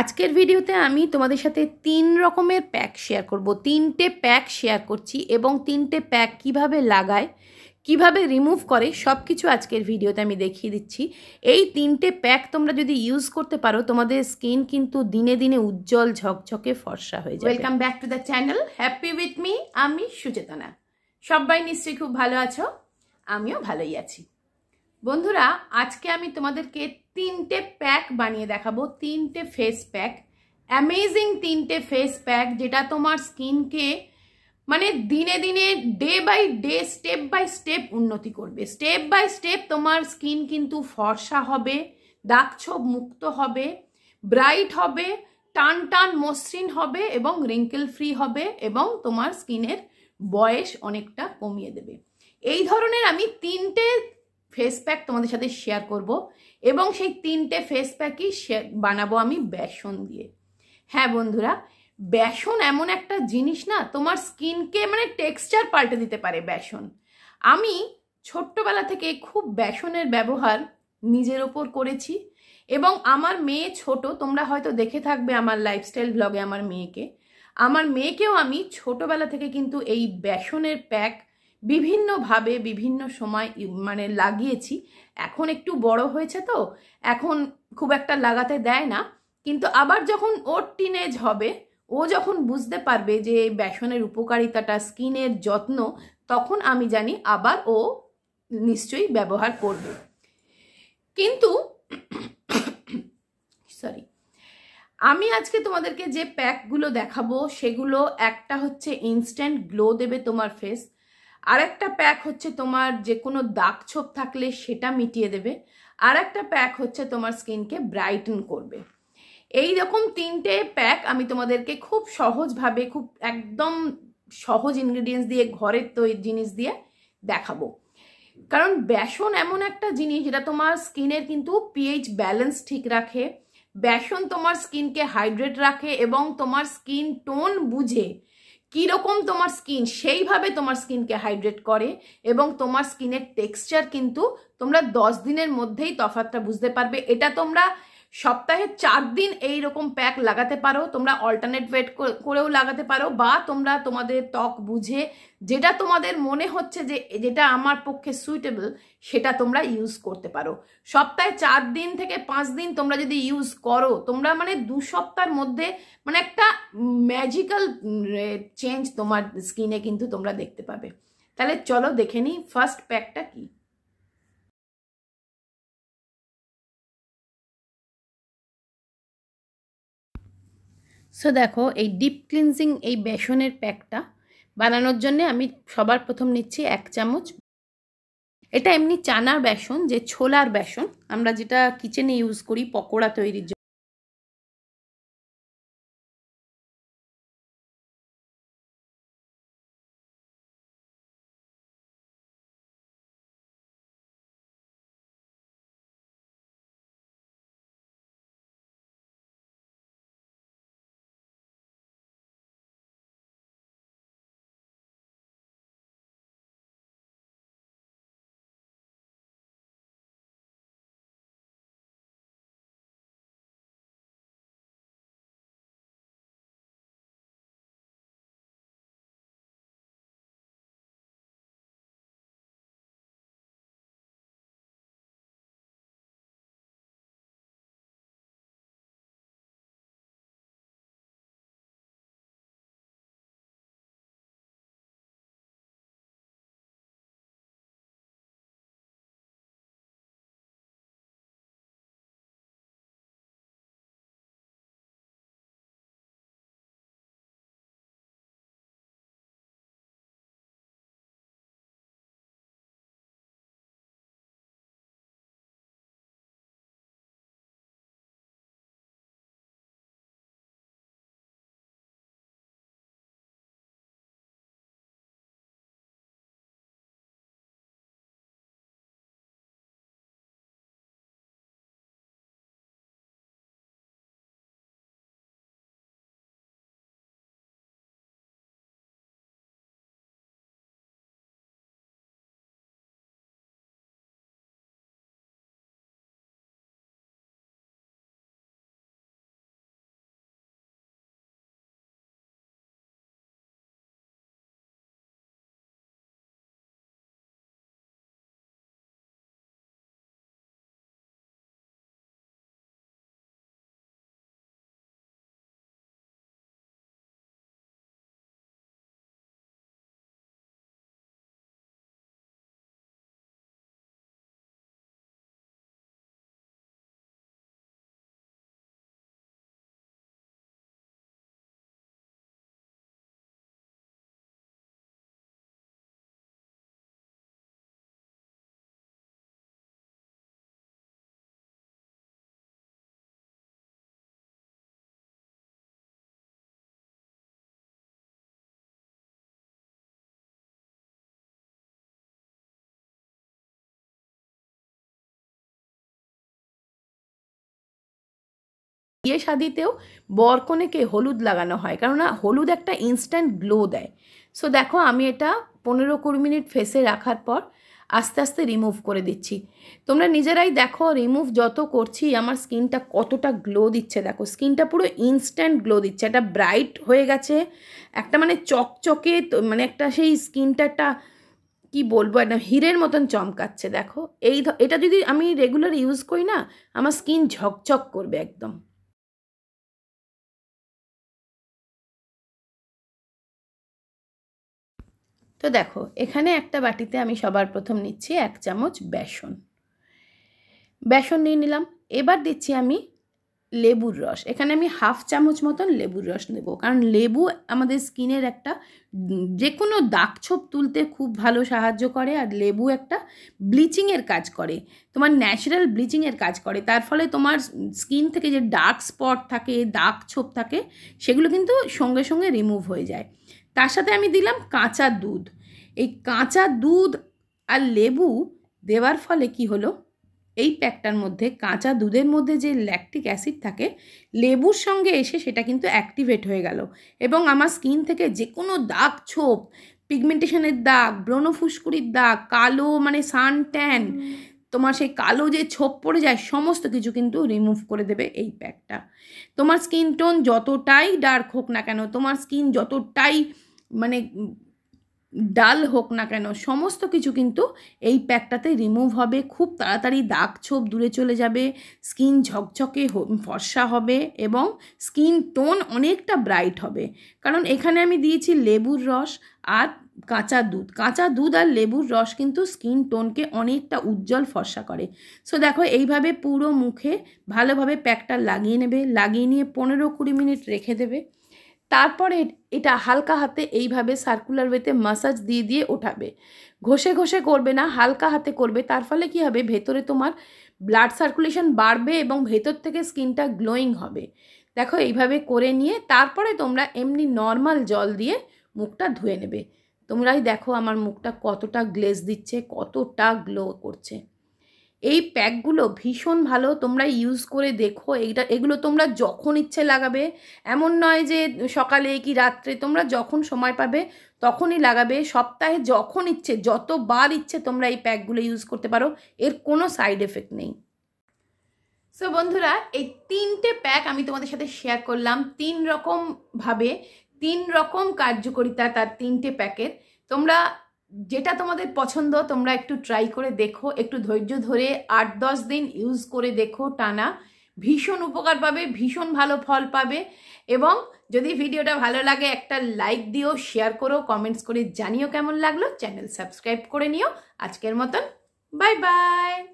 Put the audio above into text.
আজকের ভিডিওতে আমি তোমাদের সাথে তিন রকমের প্যাক শেয়ার করব তিনটে প্যাক শেয়ার করছি এবং তিনটে প্যাক কিভাবে লাগায় কিভাবে রিমুভ করে সব কিছু আজকের ভিডিওতে আমি দেখিয়ে দিচ্ছি এই তিনটে প্যাক তোমরা যদি ইউজ করতে পারো তোমাদের স্কিন কিন্তু দিনে দিনে উজ্জ্বল ঝকঝকে ফর্সা হয়ে যায় welcome back to the channel happy with me আমি সুচেতনা সবাই নিশ্চয়ই খুব ভালো আছো আমিও ভালোই আছি বন্ধুরা আজকে আমি তোমাদেরকে তিনটে প্যাক বানিয়ে দেখাবো তিনটে ফেস প্যাক অ্যামেজিং তিনটে ফেস প্যাক যেটা তোমার স্কিনকে মানে দিনে দিনে day by day step by step উন্নতি করবে স্টেপ বাই স্টেপ তোমার স্কিন কিন্তু ফর্সা হবে দাগছোপ মুক্ত হবে ব্রাইট হবে টান টান মসৃণ হবে এবং রিঙ্কেল ফ্রি হবে এবং তোমার স্কিনের বয়স অনেকটা কমিয়ে দেবে এই ধরনের আমি তিনটে ফেস প্যাক তোমাদের সাথে শেয়ার করব এবং সেই তিনটে ফেস প্যাকই বানাবো আমি বেসন দিয়ে হ্যাঁ বন্ধুরা বেসন এমন একটা জিনিস না তোমার স্কিনকে মানে টেক্সচার পাল্টে দিতে পারে বেসন আমি ছোট্টবেলা থেকে খুব বেসনের ব্যবহার নিজের ওপর করেছি এবং আমার মেয়ে ছোট তোমরা হয়তো দেখে থাকবে আমার লাইফস্টাইল ব্লগে আমার মেয়েকে আমার মেয়েকেও আমি ছোটবেলা থেকে কিন্তু এই বেসনের প্যাক বিভিন্নভাবে বিভিন্ন সময় মানে লাগিয়েছি এখন একটু বড় হয়েছে তো এখন খুব একটা লাগাতে দেয় না কিন্তু আবার যখন ওর টিনেজ হবে ও যখন বুঝতে পারবে যে বেসনের উপকারিতাটা স্কিনের যত্ন তখন আমি জানি আবার ও নিশ্চয়ই ব্যবহার করবে কিন্তু সরি আমি আজকে তোমাদেরকে যে প্যাকগুলো দেখাবো সেগুলো একটা হচ্ছে ইনস্ট্যান্ট গ্লো দেবে তোমার ফেস আর একটা প্যাক হচ্ছে তোমার যে কোনো দাগ ছোপ থাকলে সেটা মিটিয়ে দেবে আর একটা প্যাক হচ্ছে তোমার স্কিনকে ব্রাইটন করবে এই রকম তিনটে প্যাক আমি তোমাদেরকে খুব সহজভাবে খুব একদম সহজ ইনগ্রিডিয়েন্টস দিয়ে ঘরের তৈরি জিনিস দিয়ে দেখাবো কারণ বেসন এমন একটা জিনিস যেটা তোমার স্কিনের কিন্তু পিএইচ ব্যালেন্স ঠিক রাখে বেসন তোমার স্কিনকে হাইড্রেট রাখে এবং তোমার স্কিন টোন বুঝে কীরকম তোমার স্কিন সেইভাবে তোমার স্কিনকে হাইড্রেট করে এবং তোমার স্কিনের টেক্সচার কিন্তু তোমরা দশ দিনের মধ্যেই তফাতটা বুঝতে পারবে এটা তোমরা সপ্তাহে চার দিন এই রকম প্যাক লাগাতে পারো তোমরা অল্টারনেট ওয়েট করেও লাগাতে পারো বা তোমরা তোমাদের ত্বক বুঝে যেটা তোমাদের মনে হচ্ছে যে যেটা আমার পক্ষে সুইটেবল সেটা তোমরা ইউজ করতে পারো সপ্তাহে চার দিন থেকে পাঁচ দিন তোমরা যদি ইউজ করো তোমরা মানে দু সপ্তাহের মধ্যে মানে একটা ম্যাজিক্যাল চেঞ্জ তোমার স্কিনে কিন্তু তোমরা দেখতে পাবে তাহলে চলো দেখে নিই ফার্স্ট প্যাকটা কী সো দেখো এই ডিপ ক্লিনজিং এই বেসনের প্যাকটা বানানোর জন্য আমি সবার প্রথম নিচ্ছি এক চামচ এটা এমনি চানার বেসন যে ছোলার বেসন আমরা যেটা কিচেনে ইউজ করি পকোড়া তৈরির বিয়ে শাদিতেও বরকনেকে হলুদ লাগানো হয় কেননা হলুদ একটা ইনস্ট্যান্ট গ্লো দেয় সো দেখো আমি এটা পনেরো কুড়ি মিনিট ফেসে রাখার পর আস্তে আস্তে রিমুভ করে দিচ্ছি তোমরা নিজেরাই দেখো রিমুভ যত করছি আমার স্কিনটা কতটা গ্লো দিচ্ছে দেখো স্কিনটা পুরো ইনস্ট্যান্ট গ্লো দিচ্ছে একটা ব্রাইট হয়ে গেছে একটা মানে চকচকে মানে একটা সেই স্কিনটা একটা কি বলবো একদম হিরের মতন চমকাচ্ছে দেখো এই এটা যদি আমি রেগুলার ইউজ করি না আমার স্কিন ঝকঝক করবে একদম তো দেখো এখানে একটা বাটিতে আমি সবার প্রথম নিচ্ছি এক চামচ বেসন বেসন নিয়ে নিলাম এবার দিচ্ছি আমি লেবুর রস এখানে আমি হাফ চামচ মতন লেবুর রস নেব কারণ লেবু আমাদের স্কিনের একটা যে কোনো দাগ ছোপ তুলতে খুব ভালো সাহায্য করে আর লেবু একটা ব্লিচিংয়ের কাজ করে তোমার ন্যাচারাল ব্লিচিংয়ের কাজ করে তার ফলে তোমার স্কিন থেকে যে ডার্ক স্পট থাকে দাগ ছোপ থাকে সেগুলো কিন্তু সঙ্গে সঙ্গে রিমুভ হয়ে যায় তার সাথে আমি দিলাম কাঁচা দুধ এই কাঁচা দুধ আর লেবু দেওয়ার ফলে কি হলো এই প্যাকটার মধ্যে কাঁচা দুধের মধ্যে যে ল্যাকটিক অ্যাসিড থাকে লেবুর সঙ্গে এসে সেটা কিন্তু অ্যাক্টিভেট হয়ে গেল এবং আমার স্কিন থেকে যে কোনো দাগ ছোপ পিগমেন্টেশনের দাগ ফুসকুরির দাগ কালো মানে সান ট্যান তোমার সেই কালো যে ছোপ পড়ে যায় সমস্ত কিছু কিন্তু রিমুভ করে দেবে এই প্যাকটা তোমার স্কিন টোন যতটাই ডার্ক হোক না কেন তোমার স্কিন যতটাই মানে ডাল হোক না কেন সমস্ত কিছু কিন্তু এই প্যাকটাতে রিমুভ হবে খুব তাড়াতাড়ি দাগ ছোপ দূরে চলে যাবে স্কিন ঝকঝকে ফর্সা হবে এবং স্কিন টোন অনেকটা ব্রাইট হবে কারণ এখানে আমি দিয়েছি লেবুর রস আর কাঁচা দুধ কাঁচা দুধ আর লেবুর রস কিন্তু স্কিন টোনকে অনেকটা উজ্জ্বল ফর্সা করে সো দেখো এইভাবে পুরো মুখে ভালোভাবে প্যাকটা লাগিয়ে নেবে লাগিয়ে নিয়ে পনেরো কুড়ি মিনিট রেখে দেবে তারপরে এটা হালকা হাতে এইভাবে সার্কুলার ওয়েতে মাসাজ দিয়ে দিয়ে ওঠাবে ঘষে ঘষে করবে না হালকা হাতে করবে তার ফলে কী হবে ভেতরে তোমার ব্লাড সার্কুলেশন বাড়বে এবং ভেতর থেকে স্কিনটা গ্লোয়িং হবে দেখো এইভাবে করে নিয়ে তারপরে তোমরা এমনি নর্মাল জল দিয়ে মুখটা ধুয়ে নেবে তোমরাই দেখো আমার মুখটা কতটা গ্লেজ দিচ্ছে কতটা গ্লো করছে এই প্যাকগুলো ভীষণ ভালো তোমরা ইউজ করে দেখো এইটা এগুলো তোমরা যখন ইচ্ছে লাগাবে এমন নয় যে সকালে কি রাত্রে তোমরা যখন সময় পাবে তখনই লাগাবে সপ্তাহে যখন ইচ্ছে যতবার ইচ্ছে তোমরা এই প্যাকগুলো ইউজ করতে পারো এর কোনো সাইড এফেক্ট নেই সো বন্ধুরা এই তিনটে প্যাক আমি তোমাদের সাথে শেয়ার করলাম তিন রকমভাবে তিন রকম কার্যকারিতা তার তিনটে প্যাকের তোমরা যেটা তোমাদের পছন্দ তোমরা একটু ট্রাই করে দেখো একটু ধৈর্য ধরে আট দশ দিন ইউজ করে দেখো টানা ভীষণ উপকার পাবে ভীষণ ভালো ফল পাবে এবং যদি ভিডিওটা ভালো লাগে একটা লাইক দিও শেয়ার করো কমেন্টস করে জানিও কেমন লাগলো চ্যানেল সাবস্ক্রাইব করে নিও আজকের মতন বাই বাই